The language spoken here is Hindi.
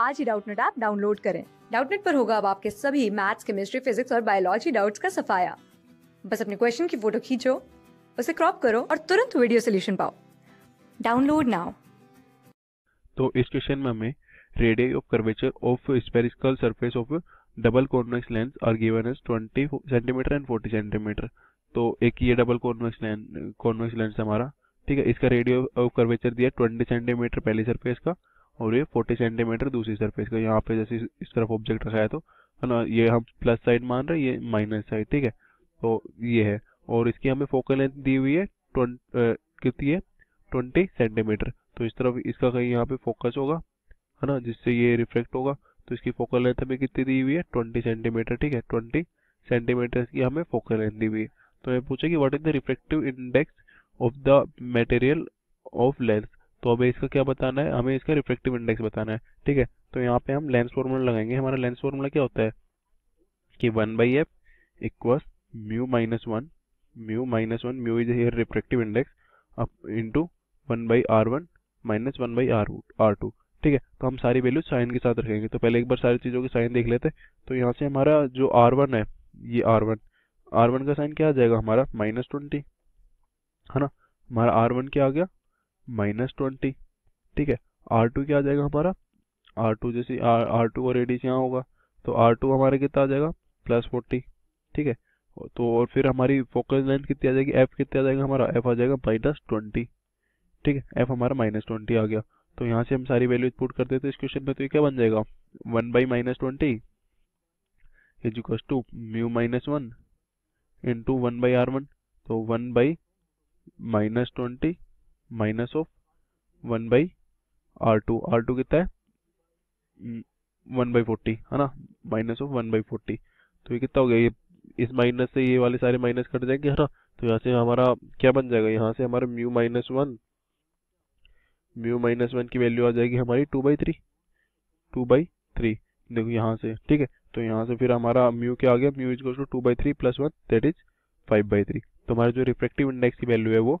आज ही डाउटनेट ऐप डाउनलोड करें डाउटनेट पर होगा अब आपके सभी मैथ्स केमिस्ट्री फिजिक्स और बायोलॉजी डाउट्स का सफाया बस अपने क्वेश्चन की फोटो खींचो उसे क्रॉप करो और तुरंत वीडियो सोल्यूशन पाओ डाउनलोड नाउ तो इस क्वेश्चन में हमें radius of curvature of spherical surface of double convex lens are given as 20 centimetre and 40 centimetre तो एक ये double convex lens convex lens हमारा ठीक है इसका रेडियो कर्वेचर दिया 20 सेंटीमीटर पहली सरफेस का और ये 40 सेंटीमीटर दूसरी सरफेस का यहाँ पे जैसे इस तरफ ऑब्जेक्ट रखा है तो है ना ये हम प्लस साइड मान रहे हैं ये माइनस साइड ठीक है तो ये है और इसकी हमें फोकल लेंथ दी हुई है कितनी है ट्वेंटी सेंटीमीटर तो इस तरफ इसका कहीं यहाँ पे फोकस होगा है ना जिससे ये रिफ्लेक्ट होगा तो इसकी फोकल लेंथ हमें कितनी दी हुई है ट्वेंटी सेंटीमीटर ठीक है ट्वेंटी सेंटीमीटर की हमें फोकल लेंथ दी हुई है तो हमें पूछा कि what is the reflective index of the material of length तो अब इसका क्या बताना है हमें इसका रिफ्रेक्टिव इंडेक्स बताना है ठीक है तो यहाँ पे हम लेंस फॉर्मूला लगाएंगे हमारा लेंस फॉर्मूला क्या होता है कि one by F equals mu minus one mu minus one mu is here refractive index up into one by R one minus one by R R two ठीक है तो हम सारी वैल्यू साइन के साथ रखेंगे तो पहले एक बार सारी चीज़ों के साइन देख लेते हैं तो यहाँ से हमारा जो आर वन है ये आर वन आर वन का साइन क्या आ जाएगा हमारा माइनस ट्वेंटी है ना हमारा आर वन क्या आ गया माइनस ट्वेंटी ठीक है आर टू क्या आ जाएगा हमारा आर टू जैसे आर टू का रेडियस यहाँ होगा तो आर टू हमारे कितना आ जाएगा प्लस फोर्टी ठीक है तो और फिर हमारी फोकस लेंथ कितनी आ जाएगी एफ कितनी आ जाएगा हमारा एफ आ जाएगा माइनस ट्वेंटी ठीक है एफ हमारा माइनस ट्वेंटी आ गया तो यहाँ से हम सारी वैल्यूज पुट करते तो इस क्वेश्चन में तो ये क्या बन जाएगा one by minus twenty is equals to mu minus one into one by R one तो one by minus twenty minus of one by R two R two कितना है वन बाई फोर्टी है ना minus of one by forty तो ये कितना हो गया ये इस माइनस से ये वाले सारे माइनस कट जाएंगे है ना तो यहाँ से हमारा क्या बन जाएगा यहाँ से हमारा mu minus one mu minus one की वैल्यू आ जाएगी हमारी two by three two by three देखो यहाँ से ठीक है तो यहाँ से फिर हमारा म्यू क्या आ गया mu is two by three plus one that is five by three तो हमारे जो रिफ्लेक्टिव इंडेक्स की वैल्यू है वो